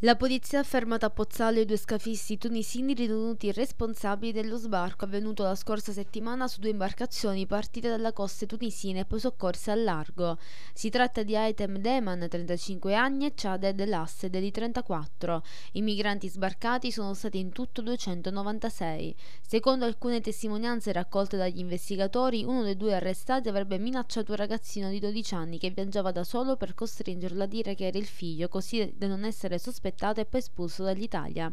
La polizia ha fermato a Pozzallo i due scafisti tunisini ritenuti responsabili dello sbarco avvenuto la scorsa settimana su due imbarcazioni partite dalla costa tunisina e poi soccorse al largo. Si tratta di Aitem Deman, 35 anni, e Chaded Lassed, di 34. I migranti sbarcati sono stati in tutto 296. Secondo alcune testimonianze raccolte dagli investigatori, uno dei due arrestati avrebbe minacciato un ragazzino di 12 anni che viaggiava da solo per costringerlo a dire che era il figlio, così da non essere sospettato sospettato e poi espulso dall'Italia.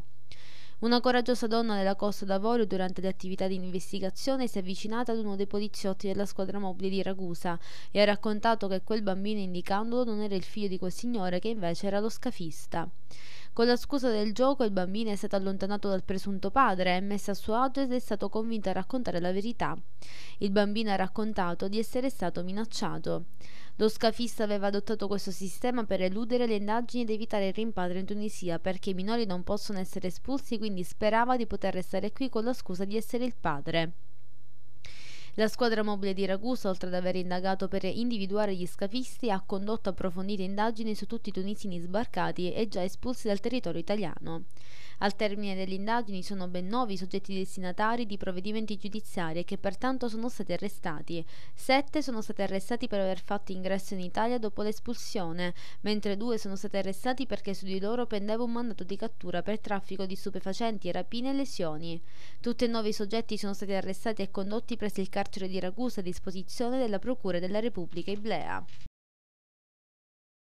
Una coraggiosa donna della Costa d'Avorio durante le attività di investigazione si è avvicinata ad uno dei poliziotti della squadra mobile di Ragusa e ha raccontato che quel bambino indicandolo non era il figlio di quel signore che invece era lo scafista. Con la scusa del gioco il bambino è stato allontanato dal presunto padre, è messo a suo agio ed è stato convinto a raccontare la verità. Il bambino ha raccontato di essere stato minacciato. Lo scafista aveva adottato questo sistema per eludere le indagini ed evitare il rimpatrio in Tunisia perché i minori non possono essere espulsi, quindi sperava di poter restare qui con la scusa di essere il padre. La squadra mobile di Ragusa, oltre ad aver indagato per individuare gli scafisti, ha condotto approfondite indagini su tutti i tunisini sbarcati e già espulsi dal territorio italiano. Al termine delle indagini sono ben nove i soggetti destinatari di provvedimenti giudiziari che pertanto sono stati arrestati. Sette sono stati arrestati per aver fatto ingresso in Italia dopo l'espulsione, mentre due sono stati arrestati perché su di loro pendeva un mandato di cattura per traffico di stupefacenti, rapine e lesioni. Tutti e nove i soggetti sono stati arrestati e condotti presso il carcere carcere di Ragusa a disposizione della Procura della Repubblica Iblea.